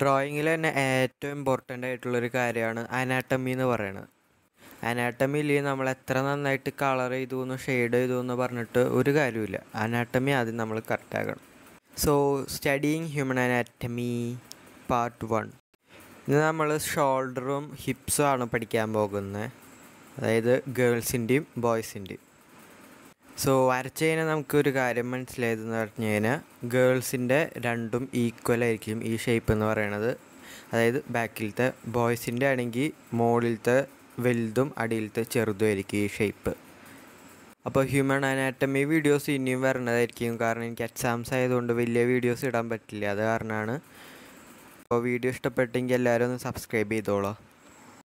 ഡ്രോയിങ്ങിൽ തന്നെ ഏറ്റവും ഇമ്പോർട്ടൻ്റ് ആയിട്ടുള്ളൊരു കാര്യമാണ് അനാട്ടമി എന്ന് പറയുന്നത് അനാട്ടമിയിൽ നമ്മൾ എത്ര നന്നായിട്ട് കളർ ചെയ്തു എന്ന് ഷെയ്ഡ് ചെയ്തു എന്ന് പറഞ്ഞിട്ട് ഒരു കാര്യമില്ല അനാട്ടമി ആദ്യം നമ്മൾ കറക്റ്റാക്കണം so studying human anatomy part one ഇന്ന് നമ്മൾ ഷോൾഡറും ഹിപ്സും ആണ് പഠിക്കാൻ പോകുന്നത് അതായത് ഗേൾസിൻ്റെയും ബോയ്സിൻ്റെയും സോ വരച്ചു കഴിഞ്ഞാൽ നമുക്കൊരു കാര്യം മനസ്സിലായതെന്ന് പറഞ്ഞു കഴിഞ്ഞാൽ ഗേൾസിൻ്റെ രണ്ടും ഈക്വലായിരിക്കും ഈ ഷേപ്പ് എന്ന് പറയണത് അതായത് ബാക്കിലത്തെ ബോയ്സിൻ്റെ ആണെങ്കിൽ മുകളിലത്തെ വലുതും അടിയിലത്തെ ചെറുതും ആയിരിക്കും ഈ ഷേപ്പ് അപ്പോൾ ഹ്യൂമൻ അനാറ്റമി വീഡിയോസ് ഇനിയും വരണതായിരിക്കും കാരണം എനിക്ക് എക്സാംസ് ആയതുകൊണ്ട് വലിയ വീഡിയോസ് ഇടാൻ പറ്റില്ല അത് കാരണമാണ് അപ്പോൾ വീഡിയോ ഇഷ്ടപ്പെട്ടെങ്കിൽ എല്ലാവരും ഒന്ന് സബ്സ്ക്രൈബ് ചെയ്തോളൂ